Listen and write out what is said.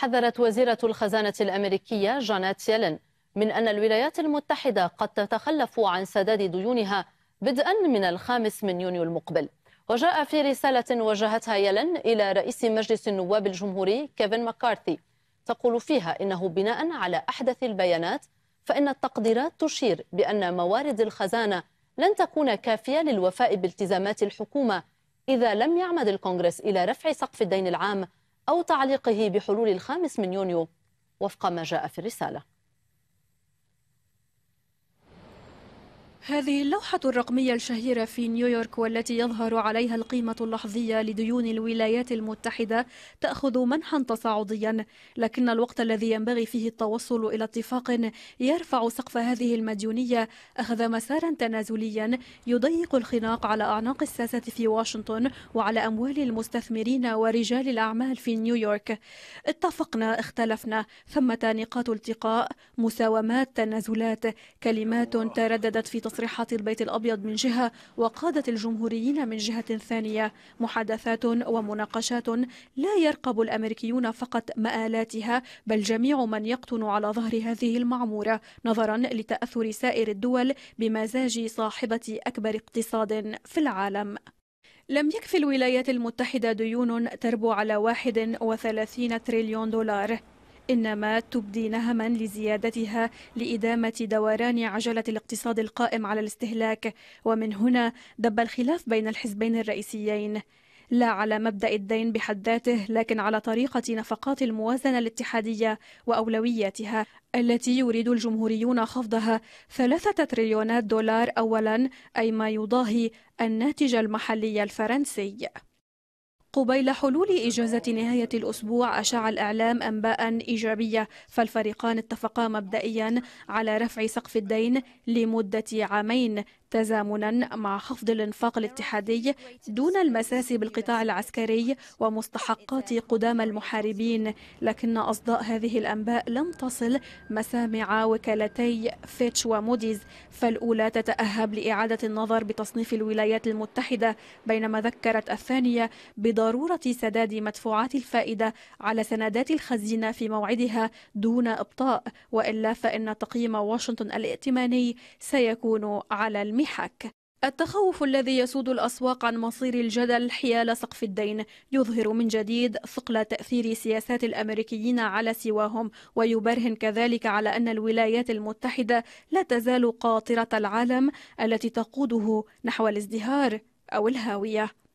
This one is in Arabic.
حذرت وزيرة الخزانة الأمريكية جانات يلين من أن الولايات المتحدة قد تتخلف عن سداد ديونها بدءا من الخامس من يونيو المقبل وجاء في رسالة وجهتها يلين إلى رئيس مجلس النواب الجمهوري كيفن مكارثي تقول فيها إنه بناء على أحدث البيانات فإن التقديرات تشير بأن موارد الخزانة لن تكون كافية للوفاء بالتزامات الحكومة إذا لم يعمد الكونغرس إلى رفع سقف الدين العام أو تعليقه بحلول الخامس من يونيو وفق ما جاء في الرسالة هذه اللوحة الرقمية الشهيرة في نيويورك والتي يظهر عليها القيمة اللحظية لديون الولايات المتحدة تأخذ منحا تصاعديا لكن الوقت الذي ينبغي فيه التوصل إلى اتفاق يرفع سقف هذه المديونية أخذ مسارا تنازليا يضيق الخناق على أعناق الساسة في واشنطن وعلى أموال المستثمرين ورجال الأعمال في نيويورك اتفقنا اختلفنا ثمة نقاط التقاء مساومات تنازلات كلمات ترددت في تصريحات البيت الأبيض من جهة وقادة الجمهوريين من جهة ثانية محادثات ومناقشات لا يرقب الأمريكيون فقط مآلاتها بل جميع من يقطن على ظهر هذه المعمورة نظرا لتأثر سائر الدول بمزاج صاحبة أكبر اقتصاد في العالم لم يكفي الولايات المتحدة ديون تربو على 31 تريليون دولار إنما تبدي نهما لزيادتها لإدامة دوران عجلة الاقتصاد القائم على الاستهلاك ومن هنا دب الخلاف بين الحزبين الرئيسيين لا على مبدأ الدين بحد ذاته لكن على طريقة نفقات الموازنة الاتحادية وأولوياتها التي يريد الجمهوريون خفضها ثلاثة تريليونات دولار أولا أي ما يضاهي الناتج المحلي الفرنسي قبيل حلول إجازة نهاية الأسبوع أشاع الإعلام أنباء إيجابية فالفريقان اتفقا مبدئيا على رفع سقف الدين لمدة عامين تزامنا مع خفض الانفاق الاتحادي دون المساس بالقطاع العسكري ومستحقات قدام المحاربين لكن أصداء هذه الأنباء لم تصل مسامع وكالتي فيتش وموديز فالأولى تتأهب لإعادة النظر بتصنيف الولايات المتحدة بينما ذكرت الثانية بضرورة سداد مدفوعات الفائدة على سندات الخزينة في موعدها دون إبطاء وإلا فإن تقييم واشنطن الائتماني سيكون على الم المحك التخوف الذي يسود الأسواق عن مصير الجدل حيال سقف الدين يظهر من جديد ثقل تأثير سياسات الأمريكيين على سواهم ويبرهن كذلك على أن الولايات المتحدة لا تزال قاطرة العالم التي تقوده نحو الازدهار أو الهاوية